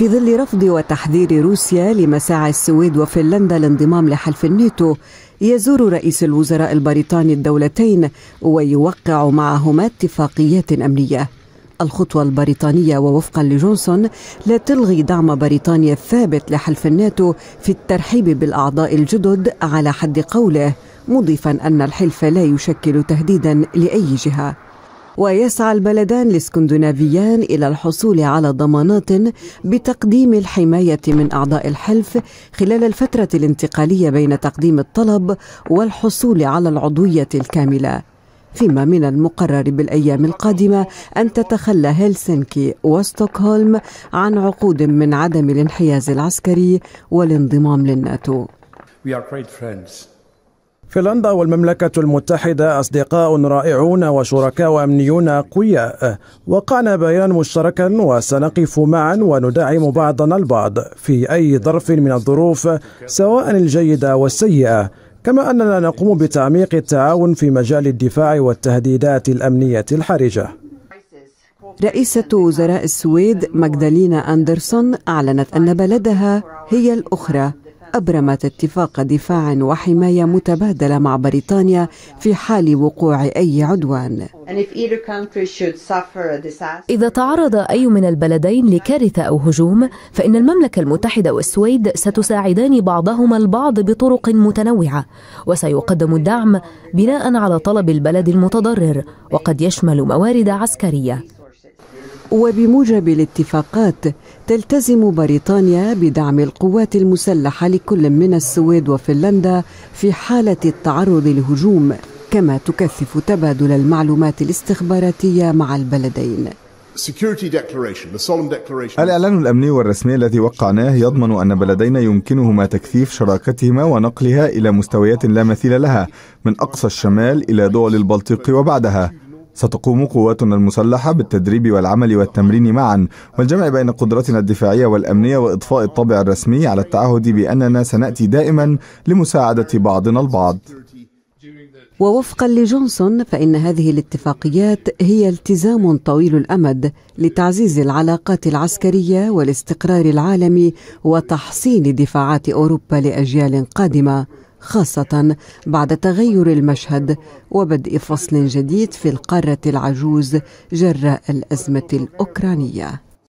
في ظل رفض وتحذير روسيا لمساعي السويد وفنلندا الانضمام لحلف الناتو يزور رئيس الوزراء البريطاني الدولتين ويوقع معهما اتفاقيات امنيه الخطوة البريطانية ووفقا لجونسون لا تلغي دعم بريطانيا الثابت لحلف الناتو في الترحيب بالأعضاء الجدد على حد قوله مضيفا أن الحلف لا يشكل تهديدا لأي جهة ويسعى البلدان الاسكندنافيان إلى الحصول على ضمانات بتقديم الحماية من أعضاء الحلف خلال الفترة الانتقالية بين تقديم الطلب والحصول على العضوية الكاملة فيما من المقرر بالأيام القادمة أن تتخلى هلسنكي وستوكهولم عن عقود من عدم الانحياز العسكري والانضمام للناتو. We are great friends. فنلندا والمملكة المتحدة أصدقاء رائعون وشركاء أمنيون أقوياء وقعنا بيانا مشتركا وسنقف معا وندعم بعضنا البعض في أي ظرف من الظروف سواء الجيدة والسيئة كما أننا نقوم بتعميق التعاون في مجال الدفاع والتهديدات الأمنية الحرجة رئيسة وزراء السويد ماجدالينا أندرسون أعلنت أن بلدها هي الأخرى أبرمت اتفاق دفاع وحماية متبادلة مع بريطانيا في حال وقوع أي عدوان إذا تعرض أي من البلدين لكارثة أو هجوم فإن المملكة المتحدة والسويد ستساعدان بعضهما البعض بطرق متنوعة وسيقدم الدعم بناء على طلب البلد المتضرر وقد يشمل موارد عسكرية وبموجب الاتفاقات تلتزم بريطانيا بدعم القوات المسلحه لكل من السويد وفنلندا في حاله التعرض لهجوم كما تكثف تبادل المعلومات الاستخباراتيه مع البلدين الإعلان الأمني والرسمي الذي وقعناه يضمن أن بلدين يمكنهما تكثيف شراكتهما ونقلها إلى مستويات لا مثيل لها من أقصى الشمال إلى دول البلطيق وبعدها ستقوم قواتنا المسلحة بالتدريب والعمل والتمرين معا والجمع بين قدرتنا الدفاعية والأمنية وإضفاء الطابع الرسمي على التعهد بأننا سنأتي دائما لمساعدة بعضنا البعض ووفقا لجونسون فإن هذه الاتفاقيات هي التزام طويل الأمد لتعزيز العلاقات العسكرية والاستقرار العالمي وتحصين دفاعات أوروبا لأجيال قادمة خاصة بعد تغير المشهد وبدء فصل جديد في القارة العجوز جراء الأزمة الأوكرانية